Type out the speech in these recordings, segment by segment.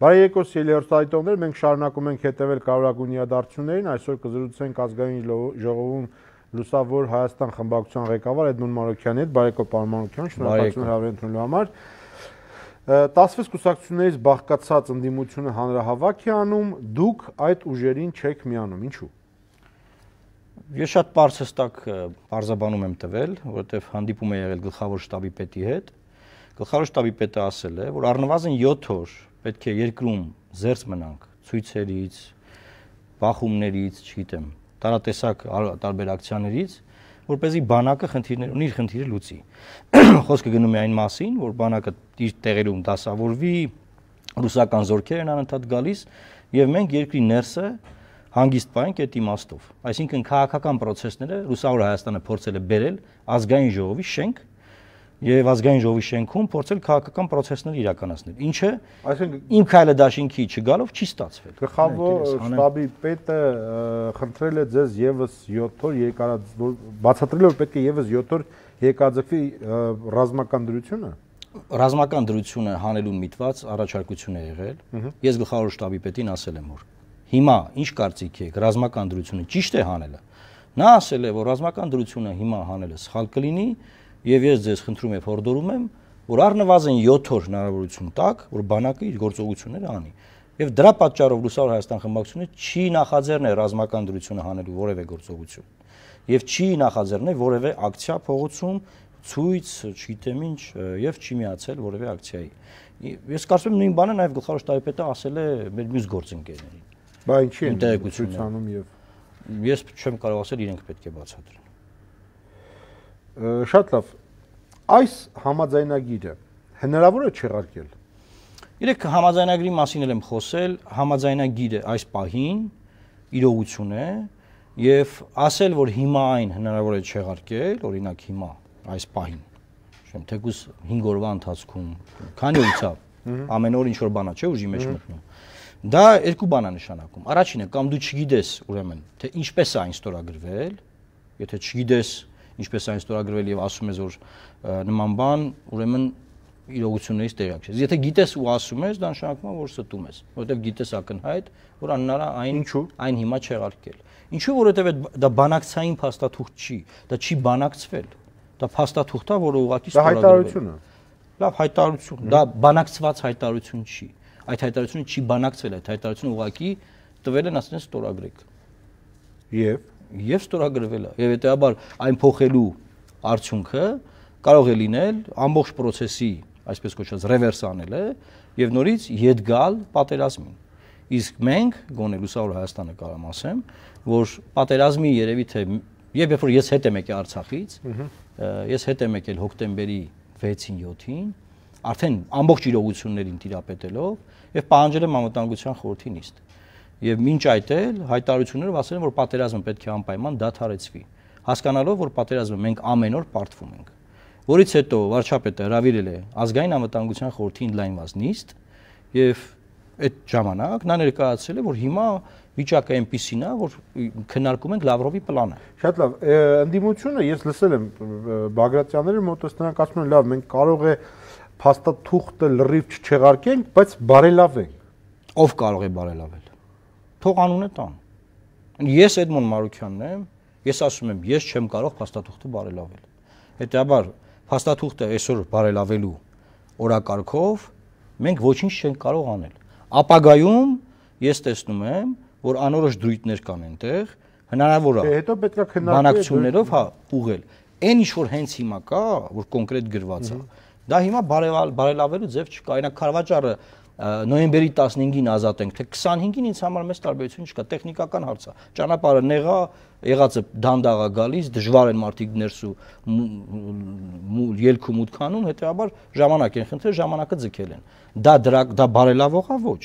Բարի եկո սիրելի հերոստատիտողներ, մենք շարունակում ենք հետևել կարողագույն իրադարձություններին, այսօր կզրուցենք ազգային ժողովում Լուսավոր Հայաստան խմբակցության ղեկավար Էդմոն Մարոկյանի հետ, բարեկո պարոն Մարոկյան, շնորհակալություն հավերժնելու համար։ 16 կուսակցություններից բաղկացած ընդդիմությունը հանրահավաք է անում, դուք այդ ուժերին չեք միանում, ինչու՞։ Ես շատ բարձրստակ արձաբանում եմ տվել, որովհետև հանդիպում է եղել գլխավոր շտաբի պետի հետ։ Գլխավոր շտաբի պետը ասել է, որ առնվազն 7 օր պետք է երկրում զերծ մնանք ցույցերից, բախումներից, չգիտեմ, տարատեսակ տարբեր ակցիաներից, որ เป զի բանակը խնդիրներ ունի իր խնդիրը լուծի։ Խոսքը գնում է այն մասին, որ բանակը իր տեղերում դասավորվի, ռուսական զորքեր են անընդհատ գալիս եւ մենք երկրի ներսը հանգիստ պայենք այդ իմաստով։ Այսինքն քաղաքական process-ները ռուսավոր Հայաստանը փորձել է բերել ազգային ժողովի շենք եւ ազգային ժողովի շենքում փորձել քաղաքական process-ներ իրականացնել։ Ինչը, այսինքն իմ քայլը դաշինքի չգալով չի ստացվել։ Գլխավոր հա, շտաբի պետը խնդրել է ձեզ եւս 7 օր երկարաց բացատրել որ պետք է եւս 7 օր երկարաձգվի ռազմական դրությունը։ Ռազմական դրությունը հանելուն միտված առաջարկություն է եղել։ Ես գլխավոր շտաբի պետին ասել եմ որ հիմա ինչ կարծիք եք ռազմական դրությունը ճիշտ է հանելը։ Նա ասել է որ ռազմական դրությունը հիմա հանելը սխալ կլինի, եւ ես ձեզ խնդրում եմ հորդորում եմ, որ առնվազն 7 օր հնարավորություն տակ, որ բանակը իր գործողությունները անի։ Եվ դրա պատճառով Լուսավոր Հայաստան խմբակցությունը չի նախաձեռնել ռազմական դրությունը հանելու որևէ գործողություն։ Եվ չի նախաձեռնել որևէ ակցիա փողոցում, ցույց, չգիտեմ ինչ, եւ չի միացել որևէ ակցիայի։ Ես կարծում եմ նույն բանը նաեւ գլխավոր շտաբի ասել է մեր մյուս գործընկերներին։ Բայց ինչի՞ են տեղեկությունանում եւ ես չեմ կարող ասել իրենք պետք է բացատրեն շատ լավ։ Այս համաձայնագիրը հնարավոր է չեղարկել։ Իրեք համաձայնագրի մասին եմ խոսել, համաձայնագիրը այս պահին իրողություն է եւ ասել, որ հիմա այն հնարավոր է չեղարկել, օրինակ հիմա այս պահին, չեմ թեկուս 5 օրվա ընթացքում, քանի ուծա ամեն օր ինչ որ բանա չէ ուժի մեջ մտնում։ Դա երկու բան է նշանակում։ Առաջինը կամ դու չգիտես, ուրեմն, թե ինչպես է այն ստորագրվել, եթե չգիտես, ինչպես այն ստորագրվել եւ ասում ես, որ նման բան, ուրեմն իրողություններից տեղյակ ես։ Եթե գիտես ու ասում ես, դա նշանակում է, որ ստում ես, որովհետեւ գիտես ակնհայտ, որ աննարա այն ինչու այն հիմա չեղարկել։ Ինչու որովհետեւ դա բանակցային փաստաթուղթ չի, դա չի բանակցվել։ Դա փաստաթուղթ է, որը ուղղակի ստորագրվել։ Դա հայտարարություն է։ Լավ, հայտարարություն, դա բանակցված հայտարարություն չի։ Այդ հայտարարությունը չի բանակցվել, այդ հայտարարությունը ուղղակի տվել են ասեն ստորագրեք։ Եվ եւ ստորագրվել է։ Եվ հետեաբար այն փոխելու արդյունքը կարող է լինել ամբողջ process-ի, այսպես կոչված, ռևերս անելը եւ նորից յետ գալ պատերազմին։ Իսկ մենք գոնե լուսավոր Հայաստանը կարամ ասեմ, որ պատերազմի երևի թե երբ երբ որ ես հետ եմ եկել Արցախից, ես հետ եմ եկել հոկտեմբերի 6-ին 7-ին, արդեն ամբողջ իրողություններին տիրապետելով եւ պահանջել եմ անվտանգության խորհրդի նիստ։ Եվ մինչ այդ էլ հայտարարություններով ասել են, որ պատերազմը պետք է անպայման դադարեցվի, հասկանալով, որ պատերազմը մենք ամեն օր պարտվում ենք։ Որից հետո վարչապետը հրավիրել է ազգային անվտանգության խորհրդի ինլայնված նիստ եւ այդ ժամանակ նա ներկայացրել է, որ հիմա վիճակը այնպեսին է, որ քննարկում ենք Լավրովի պլանը։ Շատ լավ, ընդդիմությունը ես լսել եմ Բագրատյանների մոտ, ըստ նրանք ասում են, լավ, մենք կարող է փաստաթուղթը լրիվ չչեղարկենք, բայց բարելավենք։ Ով կարող է բարելավել թող անունը տան։ Ես Էդմոն Մարուկյանն եմ, ես ասում եմ, ես չեմ կարող փաստաթուղթը բարելավել։ Հետաբար փաստաթուղթը այսօր բարելավելու օրակարգով մենք ոչինչ չենք կարող անել։ Ապագայում ես տեսնում եմ, որ անորոշ դրույթներ կան այնտեղ, հնարավոր է։ Դե հետո պետքա քննարկել բանակցություններով, հա, ուղղել։ Այն ինչ որ հենց հիմա կա, որ կոնկրետ գրված է, դա հիմա բարելավելու ձև չկա։ Այնա քարվաճառը նոյեմբերի 15-ին ազատ ենք, թե 25-ին ինձ համար մեծ տարբերություն չկա, տեխնիկական հարց է։ Ճանապարհը նեղա, եղածը դանդաղ է գալիս, դժվար են մարդիկ ներսու ելք ու մուտք անում, հետեւաբար ժամանակ են խնդրել, ժամանակը ձգել են։ Դա դրա դա բարելավող է ոչ։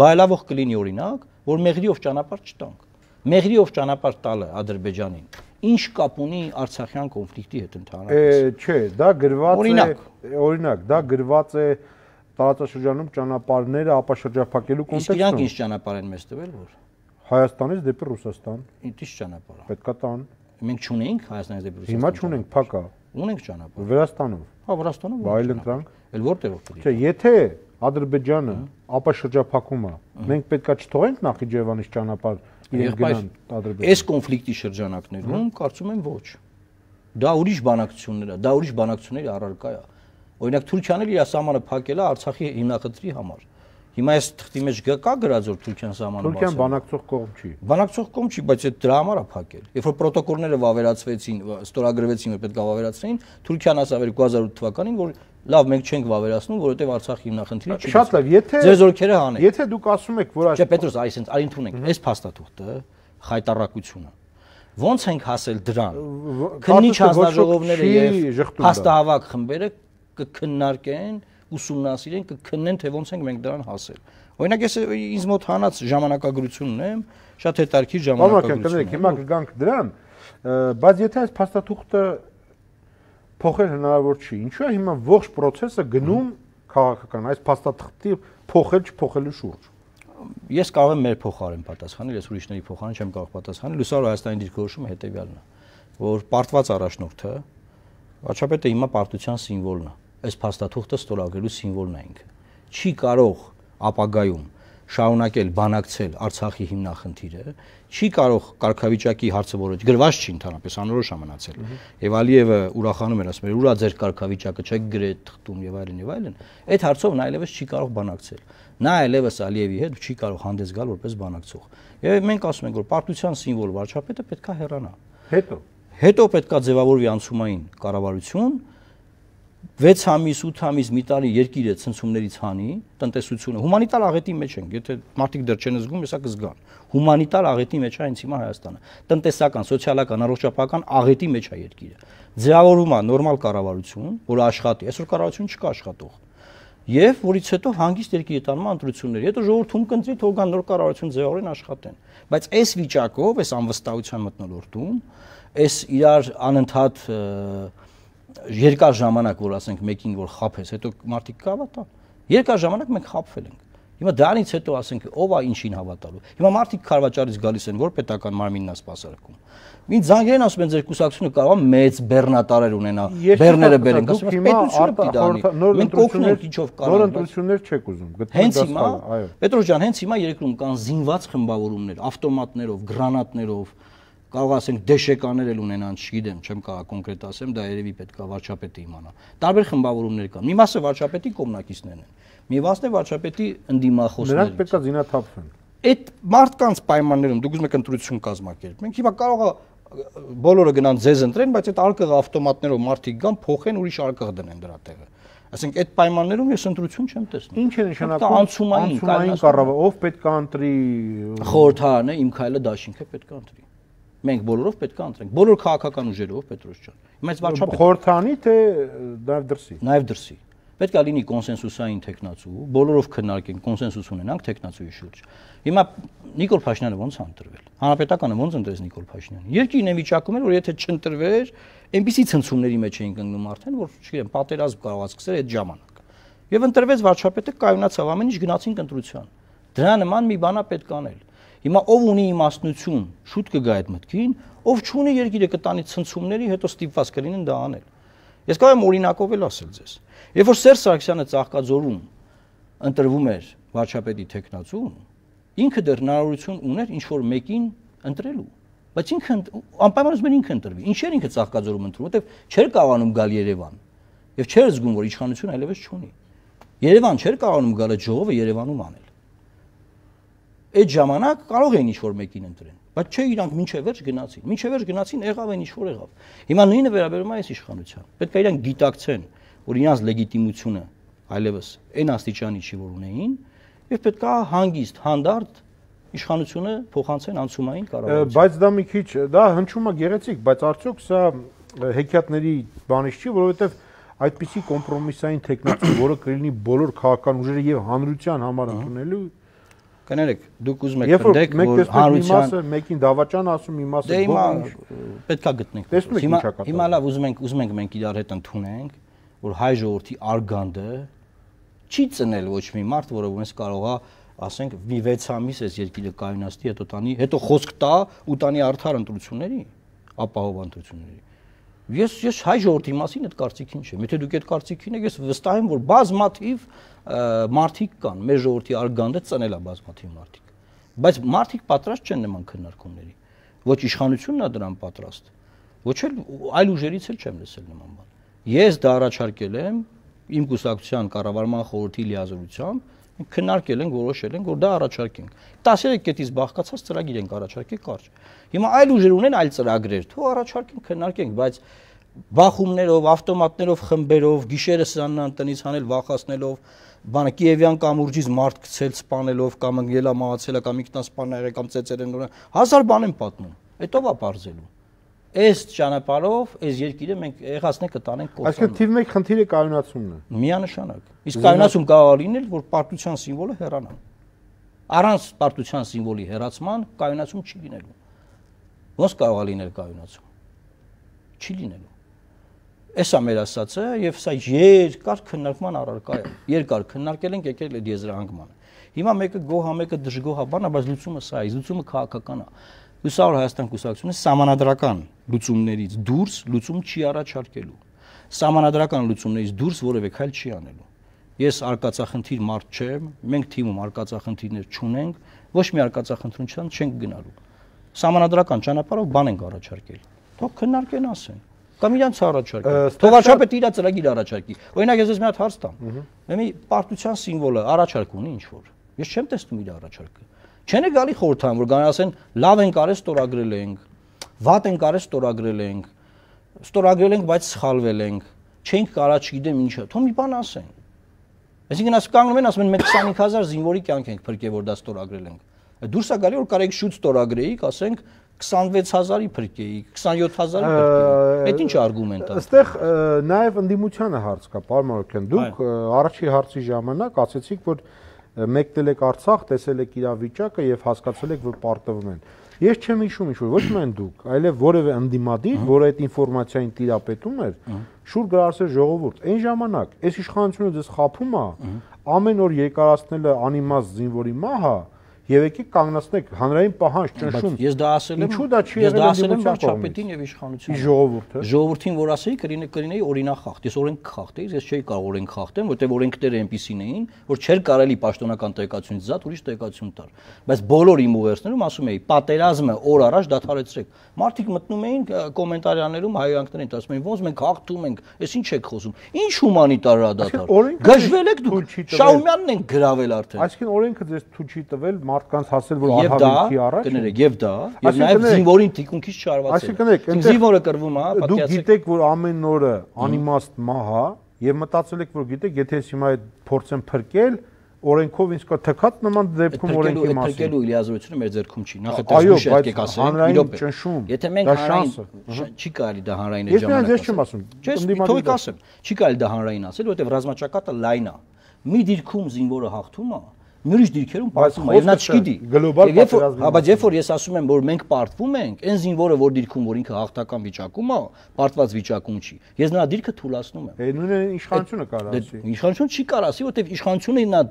Բարելավող կլինի օրինակ, որ մեղրիով ճանապարհ չտանք։ Մեղրիով ճանապարհ տալը Ադրբեջանին ինչ կապ ունի Արցախյան կոնֆլիկտի հետ ընդհանրապես։ Չէ, դա գրված է օրինակ, դա գրված է տարածաշրջանում ճանապարհները ապաշրջափակելու կոնտեքստում։ Իսկ իրանք ինչ ճանապարհ են մեզ տվել որ Հայաստանից դեպի Ռուսաստան։ Ինչ ճանապարհ։ Պետքա տան։ Մենք չունենք Հայաստանից դեպի Ռուսաստան։ Հիմա չունենք, փակա։ Ունենք ճանապարհ։ Վրաստանով։ Հա, Վրաստանով։ Բայլ ընտրանք։ Էլ որտեղ ո՞ր։ Չէ, եթե Ադրբեջանը ապաշրջափակում է, մենք պետքա չթողենք Նախիջևանից ճանապարհ իրեն գնան Ադրբեջան։ Այս կոնֆլիկտի շրջանակներում կարծում եմ ոչ։ Դա ուրիշ բանակցություններ է, դա ուրիշ բանակցությունների առարկա է։ Օրինակ Թուրքիան էլ իր սահմանը փակել է Արցախի հիմնախնդրի համար։ Հիմա այս թղթի մեջ գկա գրած որ Թուրքիան սահմանը Թուրքիան բանակցող կողմ չի։ Բանակցող կողմ չի, բայց այդ դրա համար է փակել։ Երբ որ պրոտոկոլները վավերացվեցին, ստորագրվեցին, որ պետք է վավերացնեին, Թուրքիան ասավ 2008 թվականին, որ լավ մենք չենք վավերացնում, որովհետև Արցախի հիմնախնդիրը չի։ Շատ լավ, եթե ձեր զորքերը հանեն։ Եթե դուք ասում եք, որ Չէ, Պետրոս, այ այսպես, արին թունենք այս փաստաթուղթը, խայտարակությունը։ Ոնց ենք հասել դրան։ Քննիչ հանձնաժողովները եւ հաստահավաք խմբերը կքննարկեն, ուսումնասիրեն, կքննեն, թե ոնց ենք մենք դրան հասել։ Օրինակ ես ինձ մոտ հանած ժամանակագրություն ունեմ, շատ հետարքի ժամանակագրություն։ Բավական կներեք, հիմա կգանք դրան, բայց եթե այս փաստաթուղթը փոխել հնարավոր չի, ինչու է հիմա ողջ process-ը գնում քաղաքական այս փաստաթղթի փոխել չփոխելու շուրջ ես կարող եմ մեր փոխարեն պատասխանել, ես ուրիշների փոխարեն չեմ կարող պատասխանել։ Լուսար Հայաստանի դիրքորոշումը հետեւյալն է, որ պարտված առաջնորդը վարչապետը հիմա պարտության սիմվոլն է այս փաստաթուղթը ստորագրելու սիմվոլն է ինքը։ Չի կարող ապագայում շարունակել բանակցել Արցախի հիմնախնդիրը, չի կարող կարգավիճակի հարցը որոշ գրված չի ընդհանրապես անորոշ ամնացել։ Եվ Ալիևը ուրախանում էր ասում էր՝ «Ուրա ձեր կարգավիճակը չեք գրել թղթում եւ այլն եւ այլն»։ Այդ հարցով նա այլևս չի կարող բանակցել։ Նա այլևս Ալիևի հետ չի կարող հանդես գալ որպես բանակցող։ Եվ մենք ասում ենք, որ պարտության սիմվոլ վարչապետը պետքա հեռանա։ Հետո հետո պետքա ձևավորվի անցումային կառավարություն, 6 ամիս, 8 ամիս մի տարի երկիրը ցնցումներից հանի, տնտեսությունը հումանիտար աղետի մեջ են, եթե մարդիկ դեռ չեն զգում, հեսա կզգան։ Հումանիտար աղետի մեջ է հենց հիմա Հայաստանը։ Տնտեսական, սոցիալական, առողջապահական աղետի մեջ է երկիրը։ Ձևավորվում է նորմալ կառավարություն, որը աշխատի, այսօր կառավարություն չկա աշխատող եւ որից հետո հանգիստ երկրի տանման ընտրություններ։ Հետո ժողովրդում կընտրի թող կան նոր կառավարություն ձևավորեն աշխատեն։ Բայց այս վիճակով, այս անվստահության մտնոլորտում, այս իրար անընդհատ և, երկար ժամանակ որ ասենք մեկին որ խափես, հետո մարդիկ կհավատան։ Երկար ժամանակ մենք խափվել ենք։ Հիմա դրանից հետո ասենք ով է ինչին հավատալու։ Հիմա մարդիկ քարվաճարից գալիս են որ պետական մարմինն է սпасարկում։ Ինչ զանգերեն ասում են ձեր կուսակցությունը կարող է մեծ բեռնատարեր ունենա, բեռները բերեն, ասում են պետությունը պիտի դանի։ Մենք կօգնենք ինչով կարող։ Նոր ընտրություններ չեք ուզում։ Հենց հիմա, Պետրոս ջան, հենց հիմա երկրում կան զինված խմբավորումներ, ավտոմատներով, գրանատներով, կարող ասենք դեշեկաներ էլ ունենան, չգիտեմ, չեմ կարող կոնկրետ ասեմ, դա երևի պետք է վարչապետը իմանա։ Տարբեր խմբավորումներ կան։ Մի մասը վարչապետի կոմնակիցներն են, մի մասն է վարչապետի ընդդիմախոսները։ Նրանք պետք է զինաթափվեն։ Այդ մարդկանց պայմաններում դուք ուզում եք ընտրություն կազմակերպել։ Մենք հիմա կարող է բոլորը գնան ձեզ ընտրեն, բայց այդ արկղը ավտոմատներով մարդիկ գան, փոխեն ուրիշ արկղ դնեն դրա տեղը։ Այսինքն այդ պայմաններում ես ընտրություն չեմ տեսնում։ Ինչ է նշանակում անցումային անցումային կառավարը, ով պետք է ընտրի խորհրդարանը, իմ քայլը դաշինքը պետք է ընտրի մենք բոլորով պետք է ընտրենք բոլոր քաղաքական ուժերով պետրոս ջան հիմա այս վարչապետը խորթանի թե նաև դրսի նաև դրսի պետք է լինի կոնսենսուսային տեխնացու բոլորով քննարկենք կոնսենսուս ունենանք տեխնացուի շուրջ հիմա Նիկոլ Փաշինյանը ո՞նց հանդրվել հանրապետականը ո՞նց ընտրեց Նիկոլ Փաշինյանը երկրին այն վիճակում էր որ եթե չընտրվեր այնպիսի ցնցումների մեջ էին ընկնում արդեն որ չգիտեմ պատերազմ կարողած սկսեր այդ ժամանակ եւ ընտրվեց վարչապետը կայունացավ ամեն ինչ գնացին կընտրության դրա նման մի բանա պետք անել Հիմա ով ունի իմաստնություն, շուտ կգա այդ մտքին, ով չունի երկիրը կտանի ցնցումների, հետո ստիպված կլինեն դա անել։ Ես կարող եմ օրինակով էլ ասել ձեզ։ Երբ որ Սերժ Սարգսյանը ծաղկաձորում ընտրվում էր վարչապետի տեխնացում, ինքը դեռ հնարավորություն ուներ ինչ որ մեկին ընտրելու բայց ինքը անպայման ուզում էր ինքը ընտրվի։ Ինչեր ինքը ծաղկաձորում ընտրում, որովհետև չէր կարողանում գալ Երևան եւ չէր զգում, որ իշխանությունը այլևս չունի։ Երևան չէր կարողանում գալը ժողովը Երևանում անել այդ ժամանակ կարող էին ինչ-որ մեկին ընտրեն, բայց չէ իրանք ինչե վերջ գնացին։ Ինչե վերջ գնացին, եղավ են ինչ-որ եղավ։ Հիմա նույնը վերաբերում է այս իշխանության։ Պետք է իրանք գիտակցեն, որ իրանց լեգիտիմությունը այլևս այն աստիճանի չի, որ ունեին, եւ պետք է հանգիստ, հանդարտ իշխանությունը փոխանցեն անցումային կառավարություն։ Բայց դա մի քիչ, դա հնչում է գեղեցիկ, բայց արդյոք սա հեքիաթների բանից չի, որովհետեւ այդպիսի կոմպրոմիսային տեխնիկա, որը կլինի բոլոր քաղաքական ուժերը եւ հանրության համար ընդունելու, կներեք, դուք ուզում եք քնդեք, որ հանրության մասը մեկին դավաճան ասում, իմ մասը գող։ Դե հիմա պետքա գտնենք։ Տեսնում եք ինչա կա։ Հիմա լավ ուզում ենք, ուզում ենք մենք իրար հետ ընդունենք, որ հայ ժողովրդի արգանդը չի ծնել ոչ մի մարդ, որը ոնց կարողա ասենք մի 6 ամիս էս երկիրը կայունացնի, հետո տանի, հետո խոսք տա ու տանի արդար ընտրությունների, ապահով ընտրությունների։ Ես ես հայ ժողովրդի մասին այդ կարծիքին չեմ։ Եթե դուք այդ կարծիքին եք, ես վստահ եմ, որ բազմաթիվ մարդիկ կան, մեր ժողովրդի արգանդը ծնել է բազմաթիվ մարդիկ։ Բայց մարդիկ պատրաստ չեն նման քննարկումների։ Ոչ իշխանությունն է դրան պատրաստ, ոչ էլ այլ ուժերից էլ չեմ լսել նման բան։ Ես դա առաջարկել եմ իմ կուսակցության կառավարման խորհրդի լիազորությամբ քննարկել ենք, որոշել ենք, որ դա առաջարկենք։ 13 կետից բաղկացած ծրագիր ենք առաջարկի կարճ։ Հիմա այլ ուժեր ունեն այլ ծրագրեր, թող առաջարկենք, քննարկենք, բայց բախումներով, ավտոմատներով, խմբերով, գիշերը սրաննան տնից հանել վախացնելով, բանը Կիևյան կամուրջից մարդ գցել սպանելով կամ ընկելա մահացելա կամ ինքնասպան եղել կամ ծեծերեն նորը հազար բան են պատմում։ Էտովա բարձելու այս ճանապարհով այս երկիրը մենք եղածնենք կտանենք կողքան։ Այսինքն թիվ 1 խնդիրը կայունացումն է։ Միանշանակ։ Իսկ կայունացում կարող լինել, որ պարտության սիմվոլը հեռանա։ Առանց պարտության սիմվոլի հեռացման կայունացում չի լինելու։ Ոնց կարող է լինել կայունացում։ Չի լինելու։ Էս է մեր ասածը եւ սա երկար քննարկման առարկա է։ Երկար քննարկել ենք եկել այդ եզրահանգմանը։ Հիմա մեկը գոհ, մեկը դժգոհ է, բանա, բայց լուծումը սա է, լուծումը քաղաքական է։ Լուսավոր Հայաստան կուսակցությունը համանadrական լուծումներից դուրս լուծում չի առաջարկելու։ Համանadrական լուծումներից դուրս որևէ քայլ չի անելու։ Ես արկածախնդիր մարդ չեմ, մենք թիմում արկածախնդիրներ չունենք, ոչ մի արկածախնդրուն չան չենք գնալու։ Համանadrական ճանապարհով բան ենք առաջարկել։ Թող քննարկեն ասեն կամ իրանց առաջարկել։ Թող վարչապետը իր ծրագիր առաջարկի։ Օրինակ ես ես մի հատ հարց տամ։ Եմի պարտության սիմվոլը առաջարկ ունի ինչ որ։ Ես չեմ տեսնում իր առաջարկը։ Չեն է գալի խորհրդան, որ գան ասեն, լավ ենք արել, ստորագրել ենք։ Վատ ենք արել, ստորագրել ենք։ Ստորագրել ենք, բայց սխալվել ենք։ Չենք կարա չգիտեմ ինչը։ Թող մի բան ասեն։ Այսինքն ասում կանգնում են, ասում են 125000 զինվորի կյանք ենք փրկել, որ դա ստորագրել ենք։ Դուրս է գալի, որ կարեք շուտ ստորագրեիք, ասենք 26000-ի փրկեի, 27000-ի փրկեի։ Այդ ինչ արգումենտ է։ Այստեղ նաև ընդդիմությանը հարց կա, պարոն Մարոկյան, դուք առաջի հարցի ժամանակ ասացիք, որ մեկնել եք Արցախ, տեսել եք իրավիճակը եւ հասկացել եք, որ պարտվում են։ Ես չեմ հիշում ինչ որ ոչ միայն դուք, այլև որևէ ընդդիմադիր, որը այդ ինֆորմացիային տիրապետում էր, շուտ գրարսել ժողովուրդ։ Այն ժամանակ այս իշխանությունը դες խափում է, ամեն օր երկարացնելը անիմաց զինվորի մահը, եւ եկեք կանգնացնեք հանրային պահանջ ճնշում։ Ես դա ասել եմ։ Ինչու դա չի եղել ընդդիմության վարչապետին եւ իշխանությանը։ Ժողովուրդը։ Ժողովրդին որ ասեի կրինե կրինեի օրինախախտ։ Ես օրենք խախտեի, ես չէի կարող օրենք խախտեմ, որտեղ օրենքները այնպիսին էին, որ չէր կարելի պաշտոնական տեղեկացումից զատ ուրիշ տեղեկացում տալ։ Բայց բոլոր իմ ուղերձներում ասում էի՝ պատերազմը օր առաջ դադարեցրեք։ Մարդիկ մտնում էին կոմենտարիաներում հայանքներ են ասում էին՝ ոնց մենք հաղթում ենք, ես ինչ եք խոսում։ Ինչ հումանիտար դադար։ Գժվել եք դուք։ Շաումյանն են գրավել արդեն։ Այսինքն օրենքը ձեզ ցույց չի տվել մա մարդկանց հասել, որ ահավիքի առաջ։ Կներեք, եւ դա, եւ նաեւ զինվորին թիկունքից չարվածել։ Այսինքն կներեք, այնտեղ զինվորը կրվում է, պատկերացեք։ Դուք գիտեք, որ ամեն օրը անիմաստ մահա եւ մտածել եք, որ գիտեք, եթե ես հիմա այդ փորձեմ փրկել, օրենքով ինչ կա թքած նման դեպքում օրենքի մասին։ Թրկելու իլիազորությունը մեր ձեռքում չի։ Նախ դա ուշ եկեք ասել, իրոք է։ Եթե մենք հանրային չի կարելի դա հանրային է ժամանակ։ Ես չեմ ասում։ Չես թույլ ասեմ։ Չի կարելի դա հանրային ասել, որովհետև ռազմաճակատը լայն է։ Մի դիրքում զինվորը հաղթում է, Նուրիշ դիրքերում պատվում է, եւ նա չգիտի։ Գլոբալ պատերազմ։ Հա, բայց երբ որ ես ասում եմ, որ մենք պարտվում ենք, այն զինվորը, որ դիրքում որ ինքը հաղթական վիճակում է, պարտված վիճակում չի։ Ես նրա դիրքը թուլացնում եմ։ Է, նույնը իշխանությունը կարող ասի։ Իշխանությունը չի կարող ասի, որտեվ իշխանությունը նա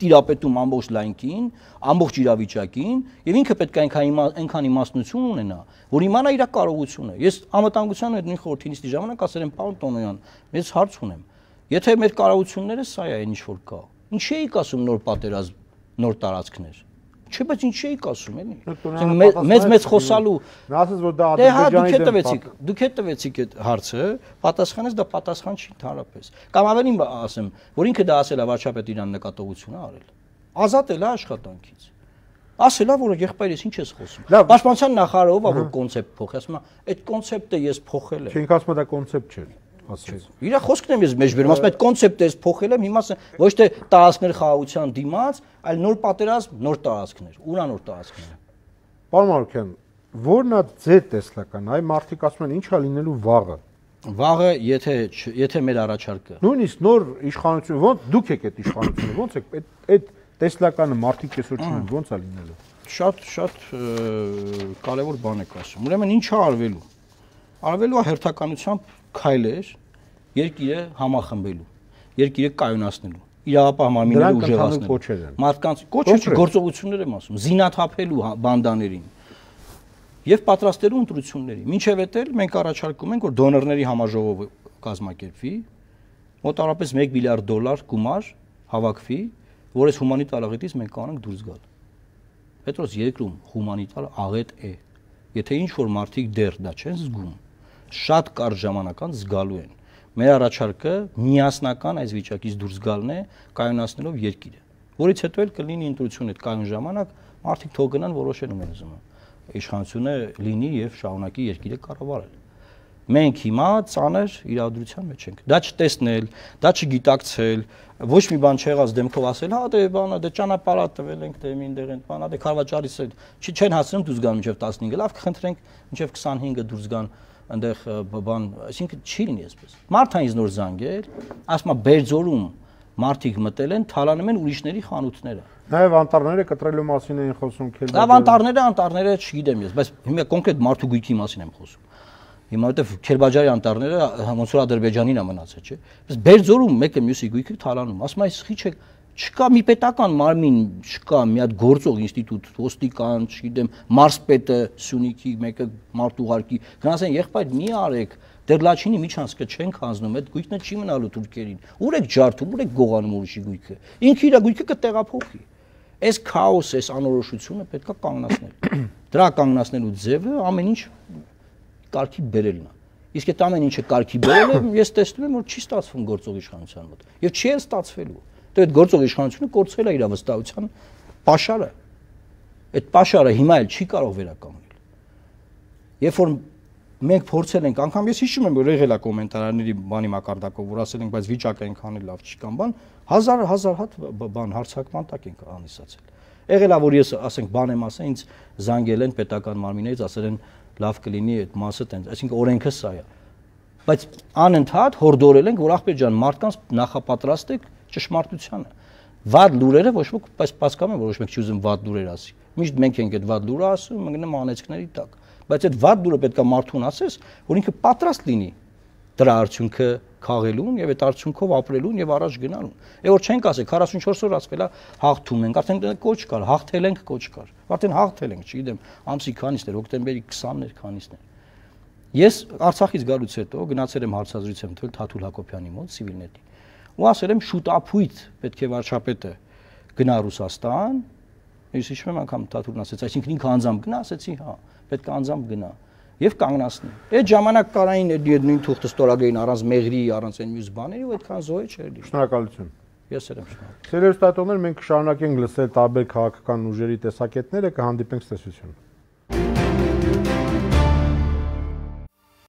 տիրապետում ամբողջ լայնքին, ամբողջ իրավիճակին եւ ինքը պետք է այնքան այնքան իմաստնություն ունենա, որ իմանա իր կարողությունը։ Ես անվտանգության հետ նույն խորհրդինիստի ժամանակ ասել եմ պարոն Տոնոյան, ես հարց ունեմ։ Եթե մեր կարողությունները սա է, ինչ որ կա։ Ինչի՞ եք ասում նոր պատերազմ նոր տարածքներ։ Չէ, բայց ինչ էիք ասում, էլի։ Մեծ մեծ խոսալու։ Նա ասաց, որ դա Ադրբեջանի դեմ։ Դե հա, դուք հետևեցիք, դուք հետևեցիք այդ հարցը, պատասխանեց դա պատասխան չի ընդհանրապես։ Կամ ավելին ասեմ, որ ինքը դա ասել է վարչապետ իրան նկատողություն է արել։ Ազատել է աշխատանքից։ Ասելա, որ եղբայրես ինչ ես խոսում։ Պաշտպանության նախարարը ով է որ կոնցեպտ փոխի, ասում է, այդ կոնցեպտը ես փոխել եմ։ Չէ, ինքը ասում է դա կոնցեպտ չէ ասես։ Իրա խոսքն եմ ես մեջբերում, ասում եմ այդ կոնցեպտը ես փոխել եմ, հիմա ոչ թե տարածքներ խաղաղության դիմաց, այլ նոր պատերազմ, նոր տարածքներ։ Ուրա նոր տարածքները։ Պարոն Մարքյան, ո՞րն է ձեր տեսլական, այ մարդիկ ասում են ի՞նչ է լինելու վաղը։ Վաղը, եթե եթե մեր առաջարկը։ Նույնիսկ նոր իշխանություն, ո՞նց դուք եք այդ իշխանությունը, ո՞նց եք այդ այդ տեսլականը մարդիկ այսօր չունեն, ո՞նց է լինելու։ Շատ շատ կարևոր բան եք ասում։ Ուրեմն ի՞նչ է արվելու։ Արվելու է հերթականությամբ քայլեր, երկիրը համախմբելու, երկիրը կայունացնելու իրավապահմանները ուժեղացնելու։ Մարդկանց կոչը գործողություններ եմ ասում, զինաթափելու հա, բանդաներին եւ պատրաստելու ընտրությունների։ Մինչեւ էտել մենք առաջարկում ենք, որ դոնորների համաժողովը կազմակերպվի, մոտարապես 1 միլիարդ դոլար գումար հավաքվի, որ այս հումանիտար աղետից մենք կանանք դուրս գալ։ Պետրոս երկրում հումանիտար աղետ է։ Եթե ինչ որ մարդիկ դեռ դա չեն զգում, շատ կարճ ժամանակ անց զգալու են Մեր առաջարկը միասնական այս վիճակից դուրս գալն է, կայունացնելով երկիրը, որից հետո էլ կլինի ընտրություն այդ կայուն ժամանակ, մարդիկ թող գնան որոշելու մեր ուզումը իշխանությունը լինի եւ շարունակի երկիրը կառավարել։ Մենք հիմա ծանր իրադրության մեջ ենք։ Դա չտեսնել, դա չգիտակցել, ոչ մի բան չեղած դեմքով ասել, հա դե բանը, դե ճանապարհը տվել ենք, դե մինտեղ են, բանա դե քարվաճարից չի չեն հասնում դուրս գան մինչև 15-ը, լավ կխնդրենք մինչև 25-ը դուրս գան այնտեղ բան, այսինքն չի լինի այսպես։ Մարդը ինձ նոր զանգել, ասում է Բերձորում մարդիկ մտել են, թալանում են ուրիշների խանութները։ Նաև անտառները կտրելու մասին էին խոսում քելը։ Լավ, անտառները, անտառները չգիտեմ ես, բայց հիմա կոնկրետ մարդու գույքի մասին եմ խոսում։ Հիմա որտեվ Քերբաջարի անտառները ոնց որ Ադրբեջանին է մնացել, չէ՞։ Բայց Բերձորում մեկը մյուսի գույքը թալանում, ասում է, «Իսկ ի՞նչ է չկա մի պետական մարմին, չկա մի հատ գործող ինստիտուտ, ոստիկան, չգիտեմ, մարսպետը Սյունիքի մեկը մարտ ուղարկի։ Գնացեն եղբայր մի արեք, դեռ լաչինի միջանցքը չենք հանձնում, այդ գույքն չի մնալու թուրքերին։ Ուր եք ջարդում, ուր եք գողանում ուրիշի գույքը։ Ինքը իր գույքը կտեղափոխի։ Այս քաոսը, այս անորոշությունը պետքա կանգնացնել։ Դրա կանգնացնելու ձևը ամեն ինչ կարգի բերելն է։ Իսկ այդ ամեն ինչը կարգի բերելը ես տեսնում եմ, որ չի ստացվում գործող իշխանության մոտ։ Եվ չի էլ ստացվելու։ Դե այդ գործող իշխանությունը կորցրել է իր վստահության pašարը։ Այդ pašարը հիմա էլ չի կարող վերականգնել։ Երբ որ մենք փորձել ենք, անգամ ես հիշում եմ, որ եղել է կոմենտարարների բանի մակարդակով, որ ասել ենք, բայց վիճակը այնքան էլ լավ չի կամ բան, հազար հազար հատ բան հարցակման տակ ենք անիսացել։ Եղել է, որ ես ասենք բան եմ ասա, ինձ զանգել են պետական մարմիններից, ասել են լավ կլինի այդ մասը տենց, այսինքն օրենքը սա է։ Բայց անընդհատ հորդորել ենք, որ ախպեր ջան, մարդկանց նախապատրաստեք ճշմարտությանը։ Վատ լուրերը ոչ ոք պես պասկամ է, որ ոչ մեկ չի ուզում վատ լուրեր ասի։ Միշտ մենք ենք այդ վատ լուրը ասում, մենք նման անեցքների տակ։ Բայց այդ վատ լուրը պետքա մարդուն ասես, որ ինքը պատրաստ լինի դրա արդյունքը քաղելուն եւ այդ արդյունքով ապրելուն եւ առաջ գնալուն։ Է որ չենք ասի 44 օր ասվելա հաղթում ենք, արդեն կոչ կար, հաղթել ենք կոչ կար։ Արդեն հաղթել ենք, չգիտեմ, ամսի քանիսն էր, հոկտեմբերի 20-ներ քանիսն էր։ Ես Արցախից գալուց հետո գնացել եմ հարցազրույց եմ թույլ Թաթուլ Հակոբյանի մոտ, Սիվիլնետի ու ասել եմ շուտ ապույտ պետք է վարչապետը գնա Ռուսաստան, ես հիշում եմ անգամ Թաթուրն ասեց, այսինքն ինքը անձամբ գնա, ասեցի, հա, պետք է անձամբ գնա եւ կանգնացնի։ Այդ ժամանակ կարային այդ նույն թուղթը ստորագրեին առանց մեղրի, առանց այն մյուս բաների ու այդքան զոհի չէր լինի։ Շնորհակալություն։ Ես եմ շնորհակալ։ Սերիոս տատոներ մենք շարունակենք լսել տարբեր քաղաքական ուժերի տեսակետները, կհանդիպենք ցտեսություն։